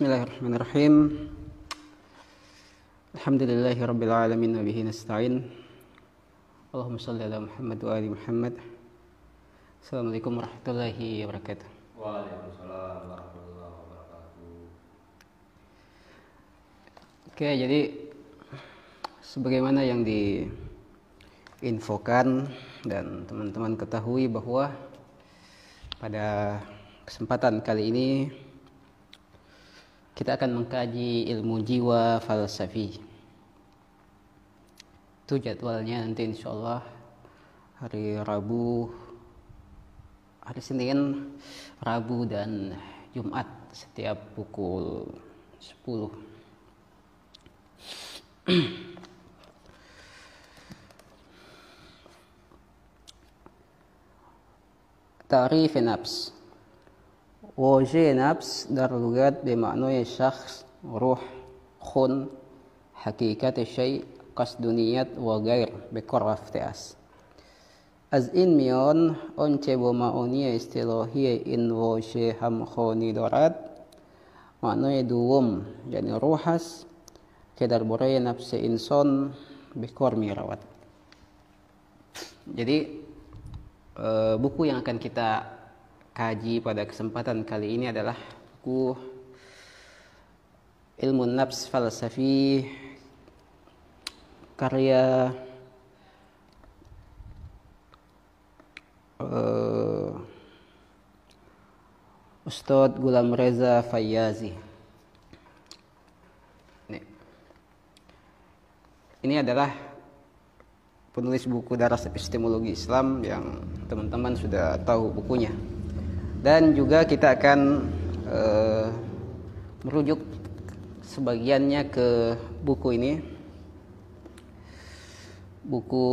Bismillahirrahmanirrahim. Alhamdulillahi rabbil alamin wa bihi nasta'in. Allahumma shalli ala Muhammad wa ali Muhammad. Assalamualaikum warahmatullahi wabarakatuh. Waalaikumsalam warahmatullahi wabarakatuh. Oke, jadi sebagaimana yang diinfokan dan teman-teman ketahui bahwa pada kesempatan kali ini kita akan mengkaji ilmu jiwa falsafi itu jadwalnya nanti insya Allah hari Rabu hari Senin Rabu dan Jumat setiap pukul 10 Tarif nafsu Wajah nafs dar lugat bermakna syakhs, ruh, khun, hakikat syai, kas duniat, wa gair, bekor raftias. Az in mion, on cebo ma'uniya istilohi in wajah ham khuni dorat, maknanya duwum, jani ruhas, kedar buraya nafsi insan, bekor mirawat. Jadi, eh, buku yang akan kita kaji pada kesempatan kali ini adalah buku Ilmu Nafs Falsafi karya uh, Ustadz Gulam Reza Fayyazi. Ini. Ini adalah penulis buku Daras Epistemologi Islam yang teman-teman sudah tahu bukunya dan juga kita akan uh, merujuk sebagiannya ke buku ini buku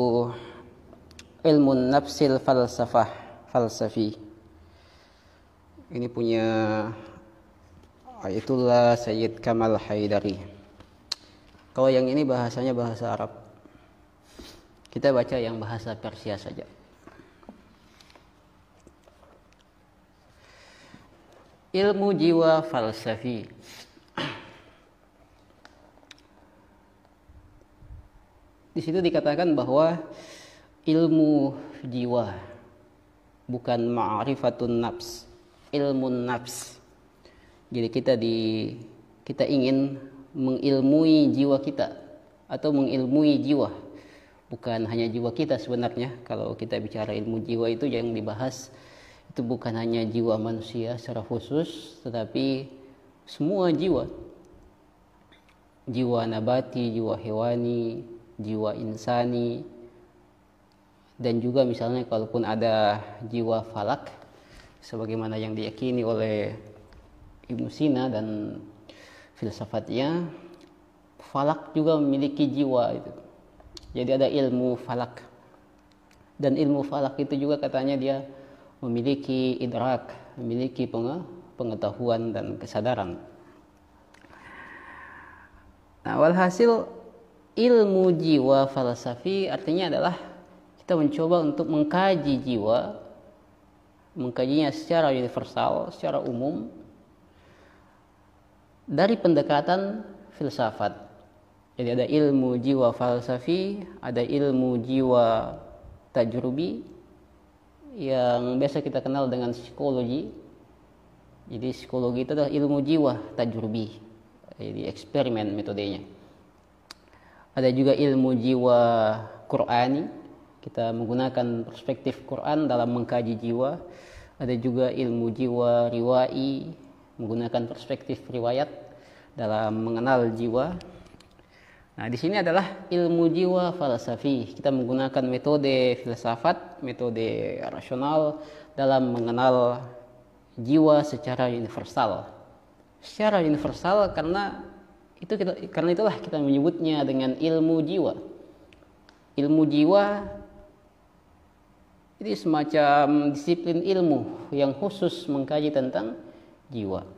ilmu nafsil falsafah falsafi ini punya Ayatullah Sayyid Kamal Haidari kalau yang ini bahasanya bahasa Arab kita baca yang bahasa Persia saja ilmu jiwa falsafi di situ dikatakan bahwa ilmu jiwa bukan ma'rifatun nafs ilmu nafs jadi kita di kita ingin mengilmui jiwa kita atau mengilmui jiwa bukan hanya jiwa kita sebenarnya kalau kita bicara ilmu jiwa itu yang dibahas itu bukan hanya jiwa manusia secara khusus tetapi semua jiwa jiwa nabati, jiwa hewani, jiwa insani dan juga misalnya kalaupun ada jiwa falak sebagaimana yang diyakini oleh Ibnu Sina dan filsafatnya falak juga memiliki jiwa itu. Jadi ada ilmu falak. Dan ilmu falak itu juga katanya dia memiliki idrak, memiliki pengetahuan dan kesadaran. Nah, walhasil ilmu jiwa falsafi artinya adalah kita mencoba untuk mengkaji jiwa, mengkajinya secara universal, secara umum dari pendekatan filsafat. Jadi ada ilmu jiwa falsafi, ada ilmu jiwa tajrubi, yang biasa kita kenal dengan psikologi. Jadi psikologi itu adalah ilmu jiwa tajurbi, jadi eksperimen metodenya. Ada juga ilmu jiwa Qur'ani, kita menggunakan perspektif Quran dalam mengkaji jiwa. Ada juga ilmu jiwa riwai, menggunakan perspektif riwayat dalam mengenal jiwa. Nah, di sini adalah ilmu jiwa falsafi. Kita menggunakan metode filsafat, metode rasional dalam mengenal jiwa secara universal. Secara universal karena itu kita karena itulah kita menyebutnya dengan ilmu jiwa. Ilmu jiwa ini semacam disiplin ilmu yang khusus mengkaji tentang jiwa.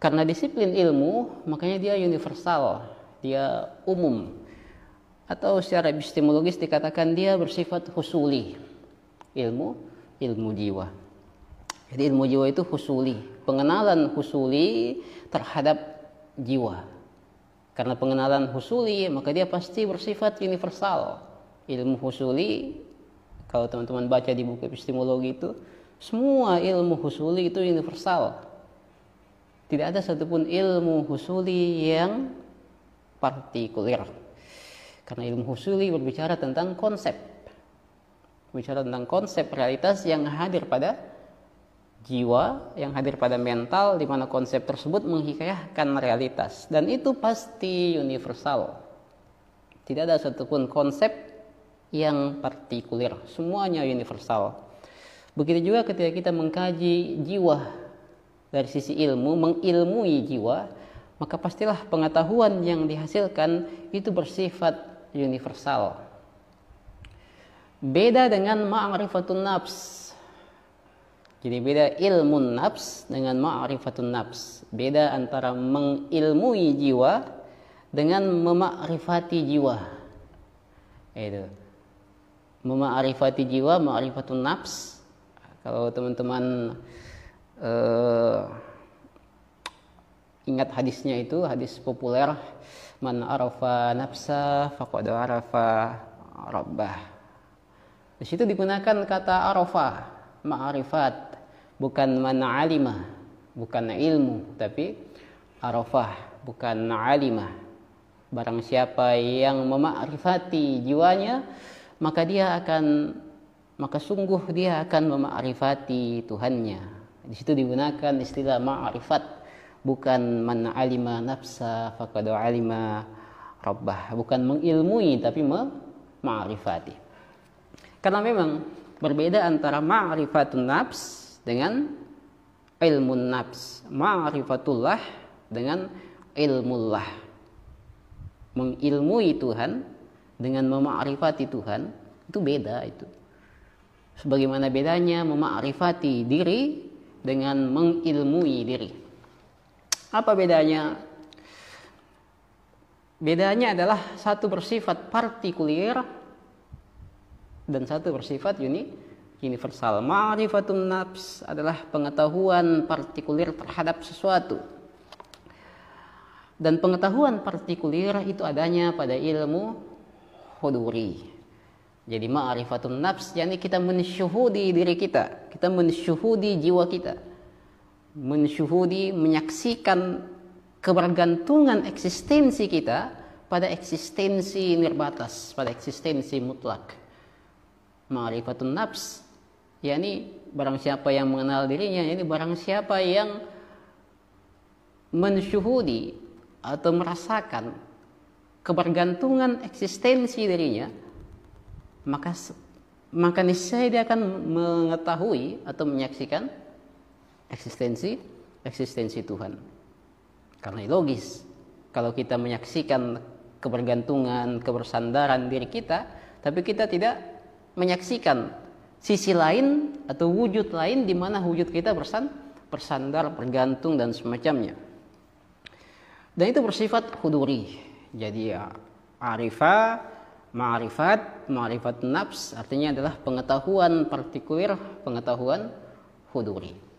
Karena disiplin ilmu, makanya dia universal dia umum atau secara epistemologis dikatakan dia bersifat husuli ilmu ilmu jiwa jadi ilmu jiwa itu husuli pengenalan husuli terhadap jiwa karena pengenalan husuli maka dia pasti bersifat universal ilmu husuli kalau teman-teman baca di buku epistemologi itu semua ilmu husuli itu universal tidak ada satupun ilmu husuli yang partikuler. Karena ilmu husuli berbicara tentang konsep. berbicara tentang konsep realitas yang hadir pada jiwa, yang hadir pada mental, di mana konsep tersebut menghikayahkan realitas. Dan itu pasti universal. Tidak ada satupun konsep yang partikuler. Semuanya universal. Begitu juga ketika kita mengkaji jiwa dari sisi ilmu, mengilmui jiwa, maka pastilah pengetahuan yang dihasilkan itu bersifat universal. Beda dengan ma'rifatun nafs. Jadi beda ilmu nafs dengan ma'rifatun nafs. Beda antara mengilmui jiwa dengan memakrifati jiwa. Itu. Memakrifati jiwa, ma'rifatun nafs. Kalau teman-teman eh, ingat hadisnya itu hadis populer man arafa nafsa faqad arafa rabbah di situ digunakan kata arafa ma'rifat bukan man alimah bukan ilmu tapi arafah bukan alimah barang siapa yang memakrifati jiwanya maka dia akan maka sungguh dia akan memakrifati Tuhannya di situ digunakan istilah ma'rifat bukan man alima nafsa faqad alima rabbah bukan mengilmui tapi ma'rifati karena memang berbeda antara ma'rifatun nafs dengan ilmu nafs ma'rifatullah dengan ilmullah mengilmui Tuhan dengan memakrifati Tuhan itu beda itu sebagaimana bedanya memakrifati diri dengan mengilmui diri apa bedanya? Bedanya adalah satu bersifat partikulir dan satu bersifat uni universal. Ma'rifatun nafs adalah pengetahuan partikulir terhadap sesuatu. Dan pengetahuan partikulir itu adanya pada ilmu huduri. Jadi ma'rifatun nafs, yakni kita mensyuhudi diri kita, kita mensyuhudi jiwa kita mensyuhudi, menyaksikan kebergantungan eksistensi kita pada eksistensi nirbatas, pada eksistensi mutlak. Ma'rifatun nafs, yakni barang siapa yang mengenal dirinya, ini barang siapa yang mensyuhudi atau merasakan kebergantungan eksistensi dirinya, maka maka niscaya dia akan mengetahui atau menyaksikan eksistensi eksistensi Tuhan. Karena logis, kalau kita menyaksikan kebergantungan, kebersandaran diri kita, tapi kita tidak menyaksikan sisi lain atau wujud lain di mana wujud kita bersan, bersandar, bergantung dan semacamnya. Dan itu bersifat huduri. Jadi ya, arifah, ma'rifat, ma'rifat nafs artinya adalah pengetahuan partikuler pengetahuan huduri.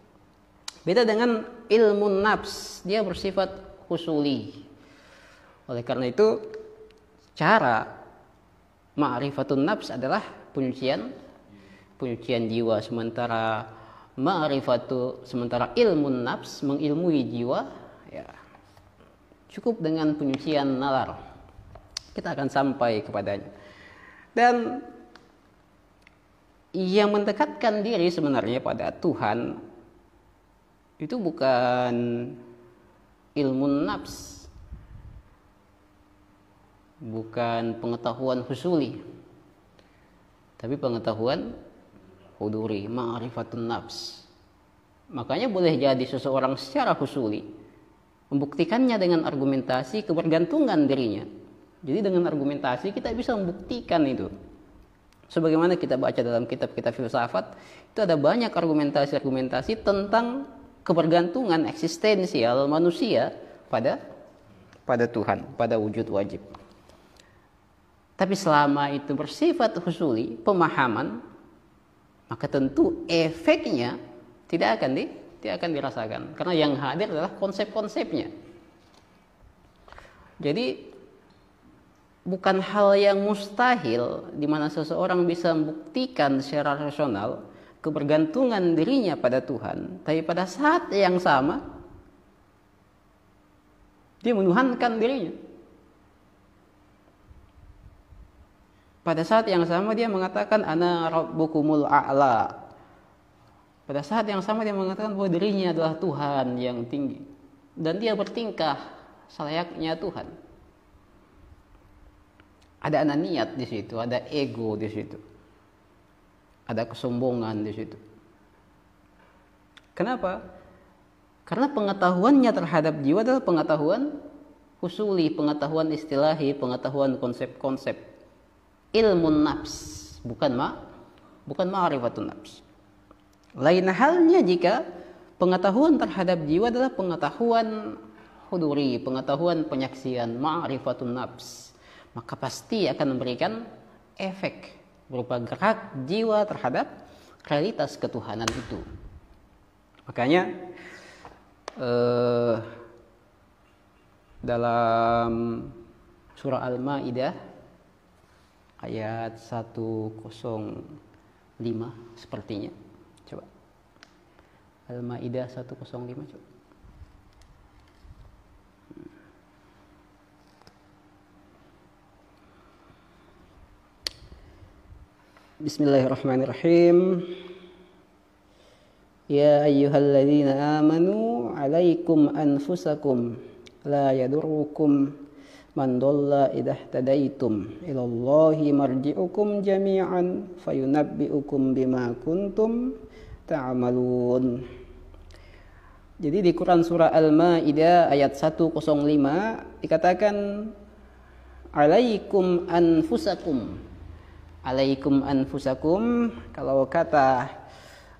Beda dengan ilmu nafs, dia bersifat khusuli Oleh karena itu, cara ma'rifatun nafs adalah penyucian penyucian jiwa sementara ma'rifatu sementara ilmu nafs mengilmui jiwa ya cukup dengan penyucian nalar kita akan sampai kepadanya dan yang mendekatkan diri sebenarnya pada Tuhan itu bukan ilmu nafs bukan pengetahuan khusuli, tapi pengetahuan huduri ma'rifatun nafs makanya boleh jadi seseorang secara khusuli, membuktikannya dengan argumentasi kebergantungan dirinya jadi dengan argumentasi kita bisa membuktikan itu sebagaimana kita baca dalam kitab-kitab filsafat itu ada banyak argumentasi-argumentasi tentang kebergantungan eksistensial manusia pada pada Tuhan, pada wujud wajib. Tapi selama itu bersifat husuli, pemahaman, maka tentu efeknya tidak akan di, tidak akan dirasakan karena yang hadir adalah konsep-konsepnya. Jadi bukan hal yang mustahil di mana seseorang bisa membuktikan secara rasional kebergantungan dirinya pada Tuhan, tapi pada saat yang sama dia menuhankan dirinya. Pada saat yang sama dia mengatakan ana rabbukumul a'la. Pada saat yang sama dia mengatakan bahwa dirinya adalah Tuhan yang tinggi dan dia bertingkah selayaknya Tuhan. Ada anak niat di situ, ada ego di situ. Ada kesombongan di situ. Kenapa? Karena pengetahuannya terhadap jiwa adalah pengetahuan usuli, pengetahuan istilahi, pengetahuan konsep-konsep. Ilmu nafs, bukan ma, bukan ma'rifatun nafs. Lain halnya jika pengetahuan terhadap jiwa adalah pengetahuan huduri, pengetahuan penyaksian, ma'rifatun nafs. Maka pasti akan memberikan efek berupa gerak jiwa terhadap realitas ketuhanan itu. Makanya eh, dalam surah Al-Maidah ayat 105 sepertinya. Coba. Al-Maidah 105 coba. Bismillahirrahmanirrahim. Ya ayyuhalladzina amanu alaikum anfusakum la yadurrukum man dhalla idha tadaitum ilallahi marji'ukum jami'an fayunabbi'ukum bima kuntum ta'malun. Jadi di Quran surah Al-Maidah ayat 105 dikatakan alaikum anfusakum alaikum anfusakum kalau kata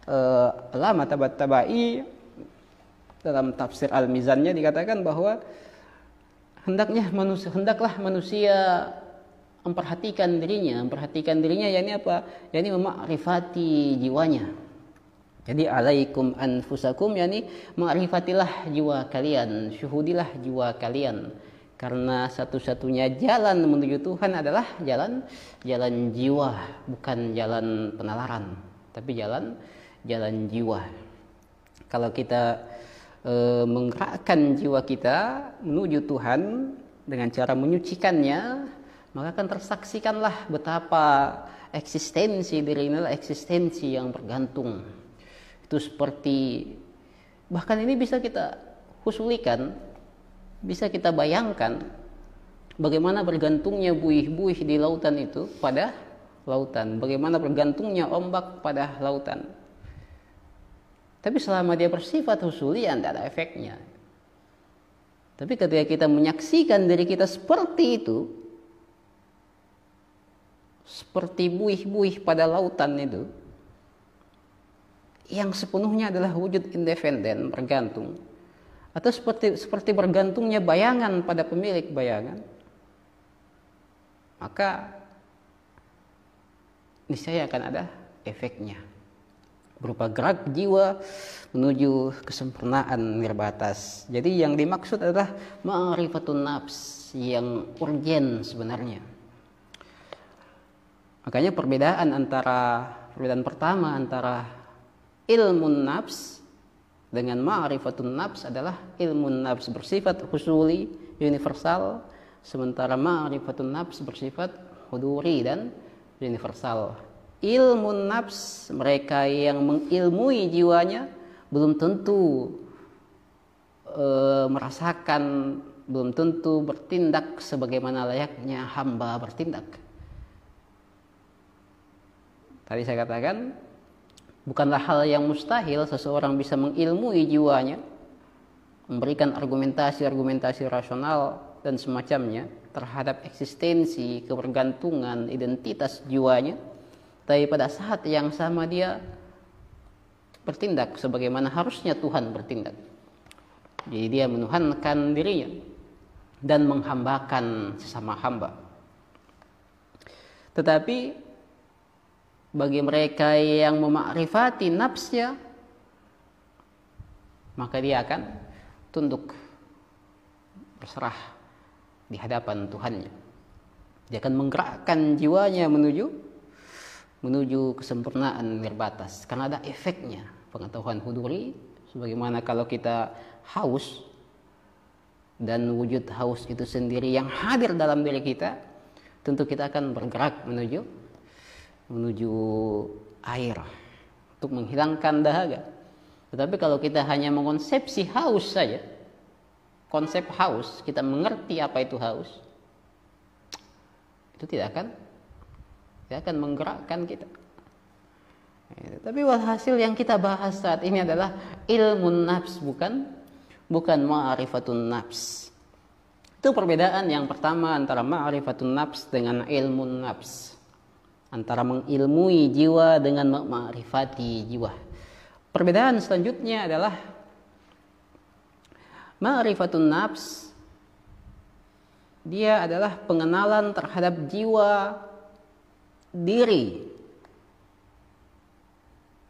uh, eh, lama Tabat Tabai dalam tafsir Al-Mizannya dikatakan bahwa hendaknya manusia hendaklah manusia memperhatikan dirinya, memperhatikan dirinya yakni apa? yakni memakrifati jiwanya. Jadi alaikum anfusakum yakni makrifatilah jiwa kalian, syuhudilah jiwa kalian karena satu-satunya jalan menuju Tuhan adalah jalan jalan jiwa bukan jalan penalaran tapi jalan jalan jiwa kalau kita e, menggerakkan jiwa kita menuju Tuhan dengan cara menyucikannya maka akan tersaksikanlah betapa eksistensi diri ini adalah eksistensi yang bergantung itu seperti bahkan ini bisa kita husulikan bisa kita bayangkan bagaimana bergantungnya buih-buih di lautan itu pada lautan, bagaimana bergantungnya ombak pada lautan. Tapi selama dia bersifat husulian, ya tidak ada efeknya. Tapi ketika kita menyaksikan diri kita seperti itu, seperti buih-buih pada lautan itu, yang sepenuhnya adalah wujud independen, bergantung, atau seperti seperti bergantungnya bayangan pada pemilik bayangan maka niscaya akan ada efeknya berupa gerak jiwa menuju kesempurnaan nirbatas. Jadi yang dimaksud adalah ma'rifatun nafs yang urgen sebenarnya. Makanya perbedaan antara perbedaan pertama antara ilmu nafs dengan ma'rifatun nafs adalah ilmu nafs bersifat khusuli universal sementara ma'rifatun nafs bersifat huduri dan universal ilmu nafs mereka yang mengilmui jiwanya belum tentu e, merasakan belum tentu bertindak sebagaimana layaknya hamba bertindak tadi saya katakan Bukanlah hal yang mustahil seseorang bisa mengilmui jiwanya, memberikan argumentasi-argumentasi rasional dan semacamnya terhadap eksistensi, kebergantungan, identitas jiwanya. Tapi pada saat yang sama dia bertindak sebagaimana harusnya Tuhan bertindak. Jadi dia menuhankan dirinya dan menghambakan sesama hamba. Tetapi bagi mereka yang memakrifati nafsnya maka dia akan tunduk berserah di hadapan Tuhannya dia akan menggerakkan jiwanya menuju menuju kesempurnaan berbatas karena ada efeknya pengetahuan huduri sebagaimana kalau kita haus dan wujud haus itu sendiri yang hadir dalam diri kita tentu kita akan bergerak menuju menuju air untuk menghilangkan dahaga. Tetapi kalau kita hanya mengonsepsi haus saja, konsep haus, kita mengerti apa itu haus, itu tidak akan tidak akan menggerakkan kita. Gitu. Tapi walhasil yang kita bahas saat ini adalah ilmu nafs bukan bukan ma'rifatun nafs. Itu perbedaan yang pertama antara ma'rifatun nafs dengan ilmu nafs antara mengilmui jiwa dengan memakrifati jiwa. Perbedaan selanjutnya adalah ma'rifatun nafs dia adalah pengenalan terhadap jiwa diri.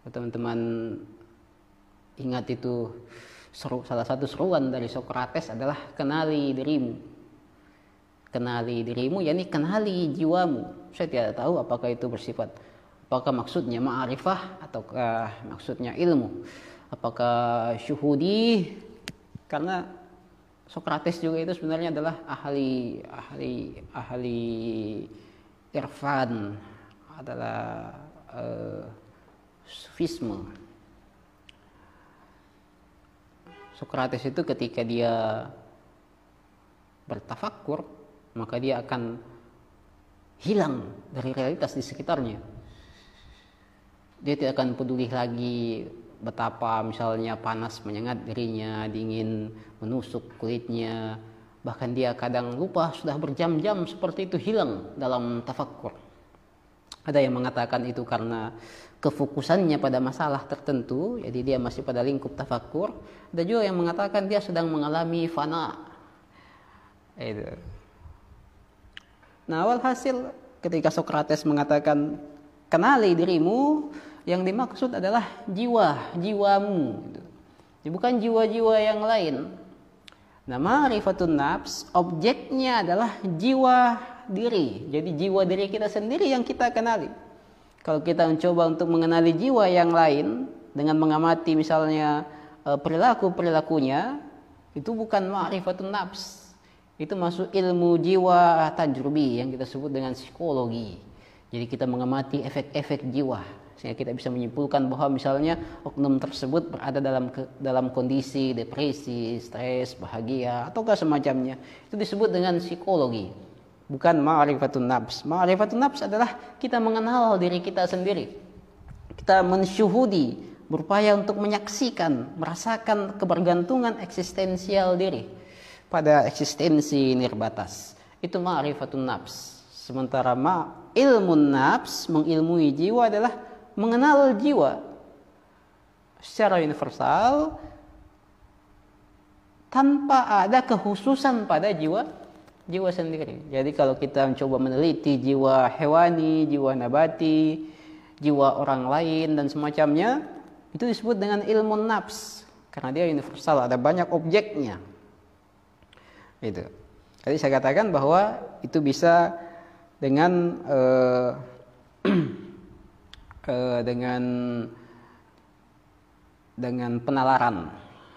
Teman-teman ingat itu seru, salah satu seruan dari Socrates adalah kenali dirimu. Kenali dirimu yakni kenali jiwamu saya tidak tahu apakah itu bersifat apakah maksudnya ma'arifah ataukah maksudnya ilmu apakah syuhudi karena Sokrates juga itu sebenarnya adalah ahli ahli ahli irfan adalah uh, sufisme Sokrates itu ketika dia bertafakur maka dia akan hilang dari realitas di sekitarnya. Dia tidak akan peduli lagi betapa misalnya panas menyengat dirinya, dingin menusuk kulitnya, bahkan dia kadang lupa sudah berjam-jam seperti itu hilang dalam tafakkur. Ada yang mengatakan itu karena kefokusannya pada masalah tertentu, jadi dia masih pada lingkup tafakkur Ada juga yang mengatakan dia sedang mengalami fana. Itu. Nah, walhasil ketika Sokrates mengatakan kenali dirimu, yang dimaksud adalah jiwa, jiwamu. Gitu. Ya, bukan jiwa-jiwa yang lain. Nah, ma'rifatun nafs, objeknya adalah jiwa diri. Jadi jiwa diri kita sendiri yang kita kenali. Kalau kita mencoba untuk mengenali jiwa yang lain dengan mengamati misalnya eh, perilaku-perilakunya, itu bukan ma'rifatun nafs, itu masuk ilmu jiwa tajrubi yang kita sebut dengan psikologi. Jadi kita mengamati efek-efek jiwa sehingga kita bisa menyimpulkan bahwa misalnya oknum tersebut berada dalam dalam kondisi depresi, stres, bahagia ataukah semacamnya. Itu disebut dengan psikologi. Bukan ma'rifatun nafs. Ma'rifatun nafs adalah kita mengenal diri kita sendiri. Kita mensyuhudi, berupaya untuk menyaksikan, merasakan kebergantungan eksistensial diri pada eksistensi nirbatas. Itu ma'rifatun nafs. Sementara ma ilmu nafs mengilmui jiwa adalah mengenal jiwa secara universal tanpa ada kehususan pada jiwa jiwa sendiri. Jadi kalau kita mencoba meneliti jiwa hewani, jiwa nabati, jiwa orang lain dan semacamnya, itu disebut dengan ilmu nafs karena dia universal, ada banyak objeknya. Itu. Jadi saya katakan bahwa itu bisa dengan eh, eh, dengan dengan penalaran.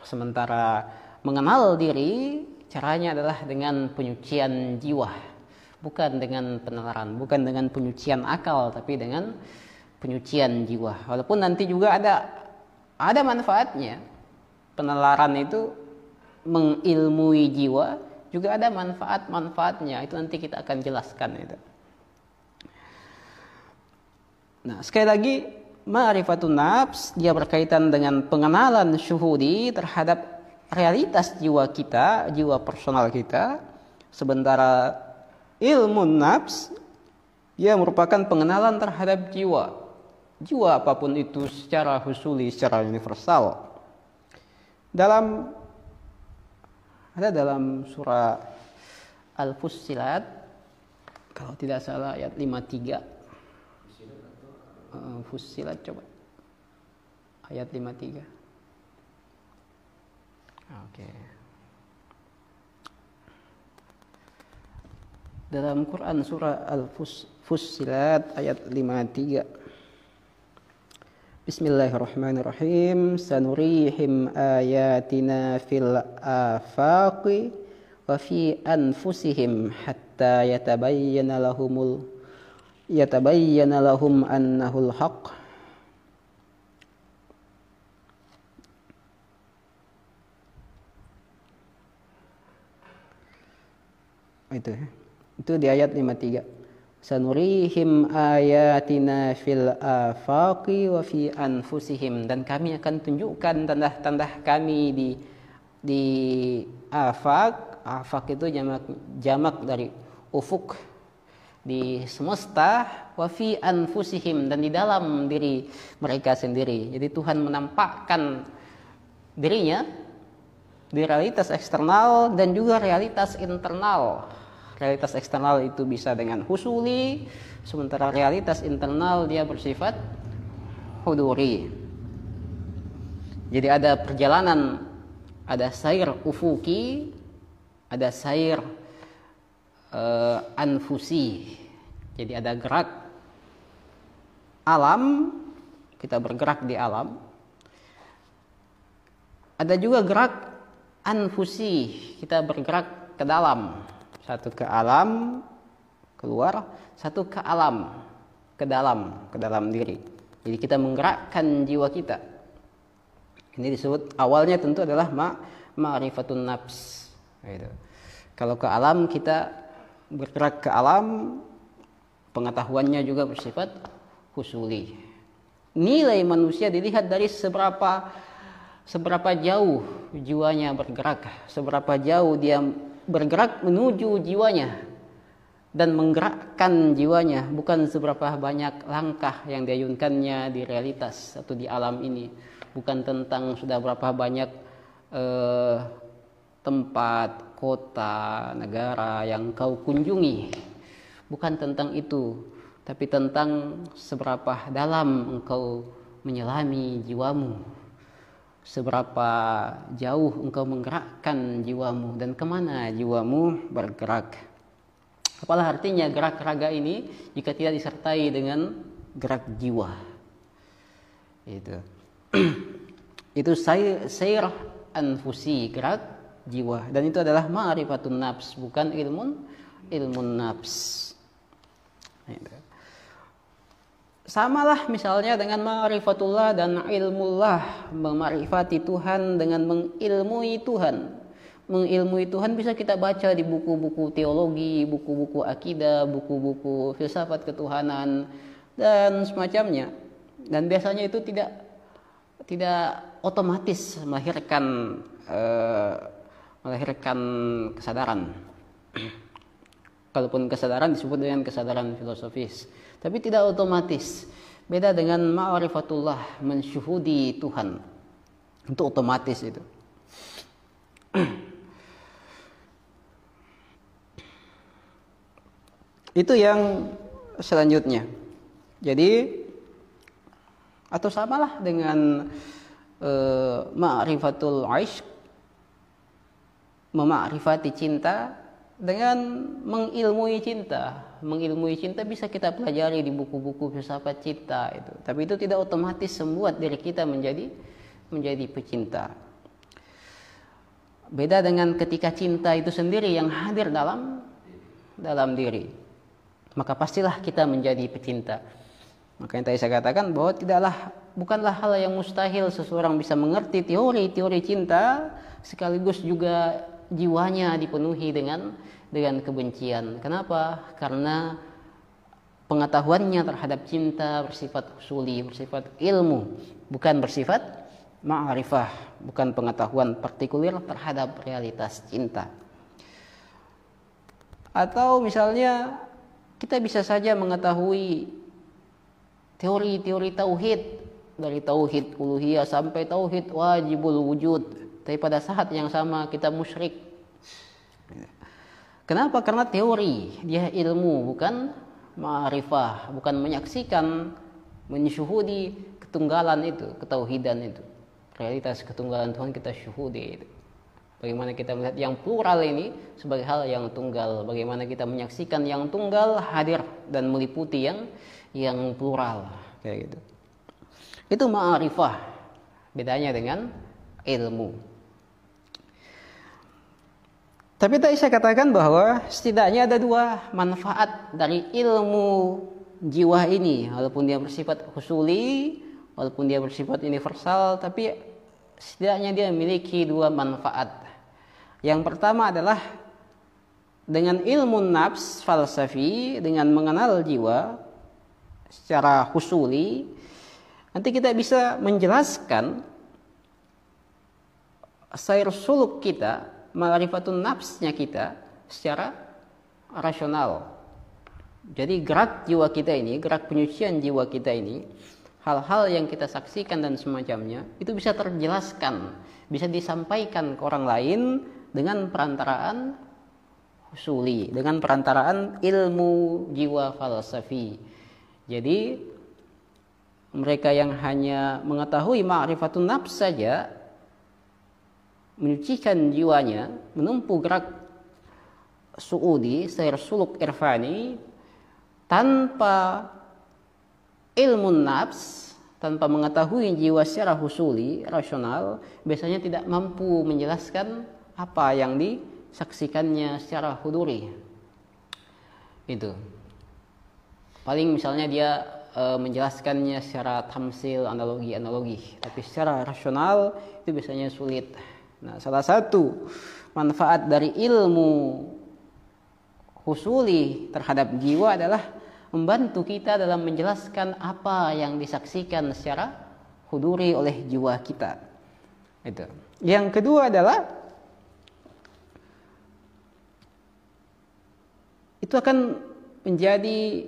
Sementara mengenal diri caranya adalah dengan penyucian jiwa, bukan dengan penalaran, bukan dengan penyucian akal, tapi dengan penyucian jiwa. Walaupun nanti juga ada ada manfaatnya. Penalaran itu mengilmui jiwa, juga ada manfaat-manfaatnya itu nanti kita akan jelaskan itu. Nah, sekali lagi ma'rifatun nafs dia berkaitan dengan pengenalan syuhudi terhadap realitas jiwa kita, jiwa personal kita. Sementara ilmu nafs dia merupakan pengenalan terhadap jiwa. Jiwa apapun itu secara husuli, secara universal. Dalam ada dalam surah Al-Fussilat kalau tidak salah ayat 53 eh, Fussilat coba ayat 53 ah, Oke Dalam Quran surah Al-Fussilat ayat 53 Bismillahirrahmanirrahim. Sanurihim ayatina fil afaqi wa fi anfusihim hatta yatabayyana lahumul yatabayyana lahum annahu alhaq. Oh, itu ya. itu di ayat 53 sanurihim ayatina fil afaqi wa fi anfusihim dan kami akan tunjukkan tanda-tanda kami di di afak afak itu jamak jamak dari ufuk di semesta wa fi anfusihim dan di dalam diri mereka sendiri jadi Tuhan menampakkan dirinya di realitas eksternal dan juga realitas internal realitas eksternal itu bisa dengan husuli sementara realitas internal dia bersifat huduri jadi ada perjalanan ada sair ufuki ada sair uh, anfusi jadi ada gerak alam kita bergerak di alam ada juga gerak anfusi kita bergerak ke dalam satu ke alam keluar satu ke alam ke dalam ke dalam diri jadi kita menggerakkan jiwa kita ini disebut awalnya tentu adalah ma ma'rifatun nafs gitu. kalau ke alam kita bergerak ke alam pengetahuannya juga bersifat husuli nilai manusia dilihat dari seberapa seberapa jauh jiwanya bergerak seberapa jauh dia bergerak menuju jiwanya dan menggerakkan jiwanya bukan seberapa banyak langkah yang diayunkannya di realitas atau di alam ini bukan tentang sudah berapa banyak eh, tempat kota negara yang kau kunjungi bukan tentang itu tapi tentang seberapa dalam engkau menyelami jiwamu seberapa jauh engkau menggerakkan jiwamu dan kemana jiwamu bergerak. Apalah artinya gerak raga ini jika tidak disertai dengan gerak jiwa. Itu. itu saya sair anfusi gerak jiwa dan itu adalah ma'rifatun nafs bukan ilmun ilmun nafs. Itu. Samalah misalnya dengan ma'rifatullah dan ilmullah, memarifati Tuhan dengan mengilmui Tuhan. Mengilmui Tuhan bisa kita baca di buku-buku teologi, buku-buku akidah, buku-buku filsafat ketuhanan dan semacamnya. Dan biasanya itu tidak tidak otomatis melahirkan eh, melahirkan kesadaran. Kalaupun kesadaran disebut dengan kesadaran filosofis tapi tidak otomatis. Beda dengan ma'rifatullah, mensyuhudi Tuhan. Itu otomatis itu. itu yang selanjutnya. Jadi atau samalah dengan e, ma'rifatul aish memakrifati cinta dengan mengilmui cinta mengilmui cinta bisa kita pelajari di buku-buku filsafat cinta itu tapi itu tidak otomatis membuat diri kita menjadi menjadi pecinta beda dengan ketika cinta itu sendiri yang hadir dalam dalam diri maka pastilah kita menjadi pecinta makanya tadi saya katakan bahwa tidaklah bukanlah hal yang mustahil seseorang bisa mengerti teori-teori cinta sekaligus juga jiwanya dipenuhi dengan dengan kebencian. Kenapa? Karena pengetahuannya terhadap cinta bersifat usuli, bersifat ilmu, bukan bersifat ma'rifah, bukan pengetahuan partikuler terhadap realitas cinta. Atau misalnya kita bisa saja mengetahui teori-teori tauhid dari tauhid uluhiyah sampai tauhid wajibul wujud tapi pada saat yang sama kita musyrik. Kenapa? Karena teori, dia ilmu, bukan ma'rifah, bukan menyaksikan, menyuhudi ketunggalan itu, ketauhidan itu. Realitas ketunggalan Tuhan kita syuhudi itu. Bagaimana kita melihat yang plural ini sebagai hal yang tunggal, bagaimana kita menyaksikan yang tunggal hadir dan meliputi yang yang plural kayak gitu. Itu ma'rifah. Bedanya dengan ilmu. Tapi tadi saya katakan bahwa setidaknya ada dua manfaat dari ilmu jiwa ini, walaupun dia bersifat khusuli, walaupun dia bersifat universal, tapi setidaknya dia memiliki dua manfaat. Yang pertama adalah dengan ilmu nafs falsafi, dengan mengenal jiwa secara khusuli, nanti kita bisa menjelaskan sair suluk kita marifatun nafsnya kita secara rasional. Jadi gerak jiwa kita ini, gerak penyucian jiwa kita ini, hal-hal yang kita saksikan dan semacamnya itu bisa terjelaskan, bisa disampaikan ke orang lain dengan perantaraan usuli, dengan perantaraan ilmu jiwa falsafi. Jadi mereka yang hanya mengetahui ma'rifatun nafs saja menyucikan jiwanya, menempuh gerak suudi, seher suluk irfani, tanpa ilmu nafs, tanpa mengetahui jiwa secara husuli, rasional, biasanya tidak mampu menjelaskan apa yang disaksikannya secara huduri. Itu. Paling misalnya dia e, menjelaskannya secara tamsil, analogi-analogi, tapi secara rasional itu biasanya sulit. Nah, salah satu manfaat dari ilmu husuli terhadap jiwa adalah membantu kita dalam menjelaskan apa yang disaksikan secara huduri oleh jiwa kita. Itu. Yang kedua adalah itu akan menjadi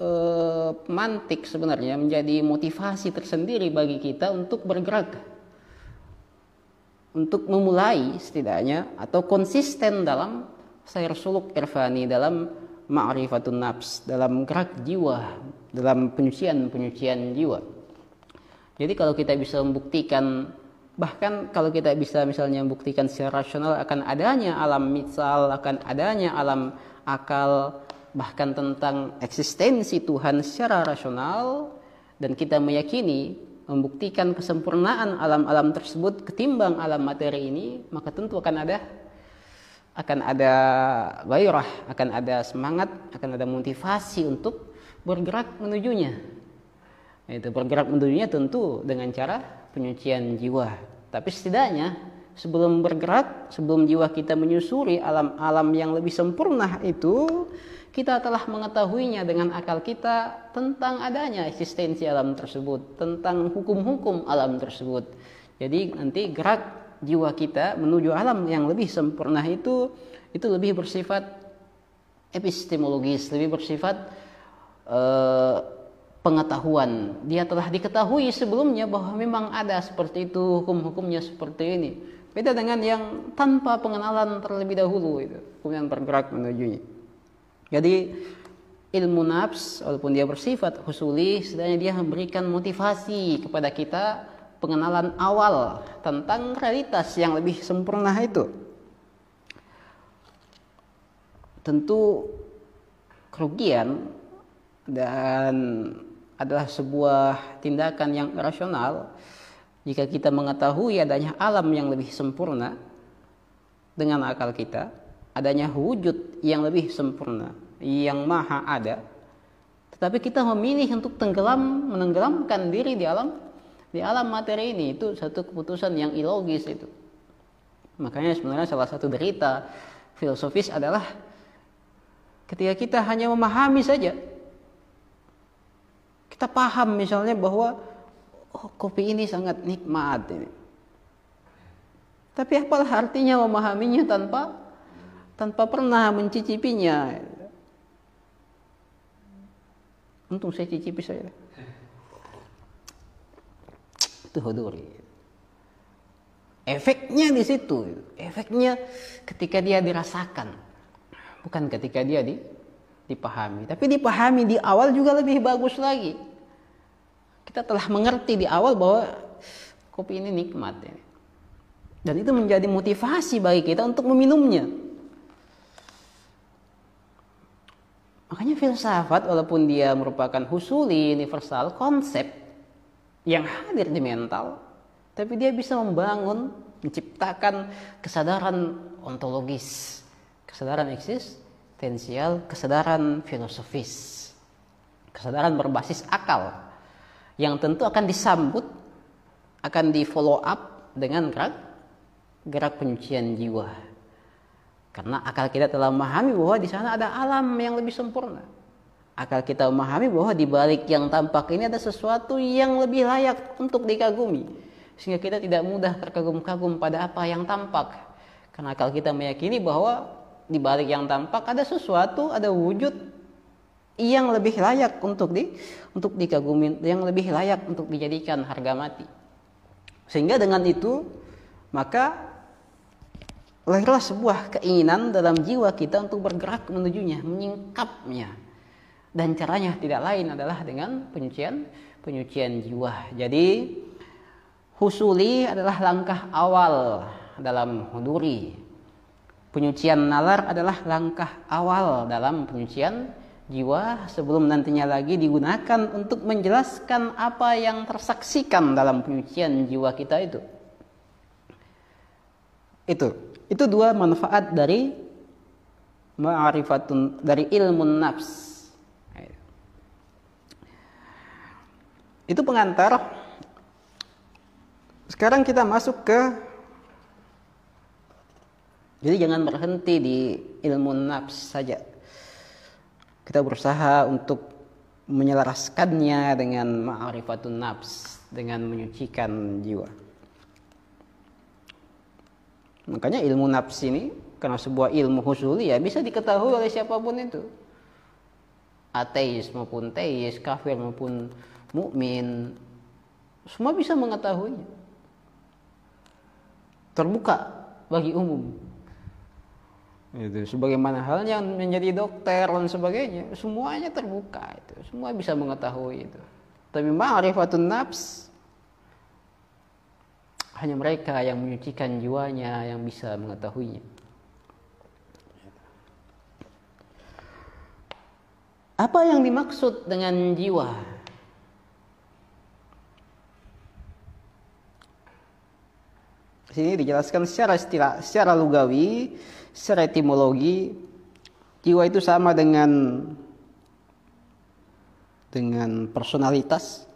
eh, mantik sebenarnya menjadi motivasi tersendiri bagi kita untuk bergerak untuk memulai setidaknya atau konsisten dalam sayur suluk irfani dalam ma'rifatun nafs dalam gerak jiwa dalam penyucian-penyucian jiwa jadi kalau kita bisa membuktikan bahkan kalau kita bisa misalnya membuktikan secara rasional akan adanya alam misal akan adanya alam akal bahkan tentang eksistensi Tuhan secara rasional dan kita meyakini membuktikan kesempurnaan alam-alam tersebut ketimbang alam materi ini, maka tentu akan ada akan ada gairah, akan ada semangat, akan ada motivasi untuk bergerak menujunya. itu bergerak menujunya tentu dengan cara penyucian jiwa. Tapi setidaknya sebelum bergerak, sebelum jiwa kita menyusuri alam-alam yang lebih sempurna itu, kita telah mengetahuinya dengan akal kita tentang adanya eksistensi alam tersebut, tentang hukum-hukum alam tersebut. Jadi nanti gerak jiwa kita menuju alam yang lebih sempurna itu itu lebih bersifat epistemologis, lebih bersifat uh, pengetahuan. Dia telah diketahui sebelumnya bahwa memang ada seperti itu hukum-hukumnya seperti ini. Beda dengan yang tanpa pengenalan terlebih dahulu itu, kemudian bergerak menujunya. Jadi ilmu nafs walaupun dia bersifat husuli setidaknya dia memberikan motivasi kepada kita pengenalan awal tentang realitas yang lebih sempurna itu. Tentu kerugian dan adalah sebuah tindakan yang rasional jika kita mengetahui adanya alam yang lebih sempurna dengan akal kita adanya wujud yang lebih sempurna, yang maha ada. Tetapi kita memilih untuk tenggelam, menenggelamkan diri di alam di alam materi ini itu satu keputusan yang ilogis itu. Makanya sebenarnya salah satu derita filosofis adalah ketika kita hanya memahami saja. Kita paham misalnya bahwa oh, kopi ini sangat nikmat ini. Tapi apalah artinya memahaminya tanpa tanpa pernah mencicipinya. Untung saya cicipi saya. Itu huduri. Efeknya di situ, efeknya ketika dia dirasakan, bukan ketika dia di, dipahami. Tapi dipahami di awal juga lebih bagus lagi. Kita telah mengerti di awal bahwa kopi ini nikmat. Dan itu menjadi motivasi bagi kita untuk meminumnya. Makanya filsafat walaupun dia merupakan husuli universal konsep yang hadir di mental, tapi dia bisa membangun, menciptakan kesadaran ontologis, kesadaran eksistensial, kesadaran filosofis, kesadaran berbasis akal yang tentu akan disambut, akan di follow up dengan gerak, gerak penyucian jiwa karena akal kita telah memahami bahwa di sana ada alam yang lebih sempurna. Akal kita memahami bahwa di balik yang tampak ini ada sesuatu yang lebih layak untuk dikagumi. Sehingga kita tidak mudah terkagum-kagum pada apa yang tampak. Karena akal kita meyakini bahwa di balik yang tampak ada sesuatu, ada wujud yang lebih layak untuk di untuk dikagumi, yang lebih layak untuk dijadikan harga mati. Sehingga dengan itu maka lahirlah sebuah keinginan dalam jiwa kita untuk bergerak menujunya, menyingkapnya. Dan caranya tidak lain adalah dengan penyucian penyucian jiwa. Jadi husuli adalah langkah awal dalam huduri. Penyucian nalar adalah langkah awal dalam penyucian jiwa sebelum nantinya lagi digunakan untuk menjelaskan apa yang tersaksikan dalam penyucian jiwa kita itu. Itu itu dua manfaat dari ma'rifatun dari ilmu nafs. Itu pengantar. Sekarang kita masuk ke jadi jangan berhenti di ilmu nafs saja. Kita berusaha untuk menyelaraskannya dengan ma'rifatun nafs, dengan menyucikan jiwa. Makanya ilmu nafs ini karena sebuah ilmu husuli ya bisa diketahui oleh siapapun itu. Ateis maupun teis, kafir maupun mukmin, semua bisa mengetahuinya. Terbuka bagi umum. Itu sebagaimana halnya menjadi dokter dan sebagainya, semuanya terbuka itu. Semua bisa mengetahui itu. Tapi ma'rifatun nafs hanya mereka yang menyucikan jiwanya yang bisa mengetahuinya. Apa yang dimaksud dengan jiwa? Sini dijelaskan secara istilah, secara lugawi, secara etimologi, jiwa itu sama dengan dengan personalitas,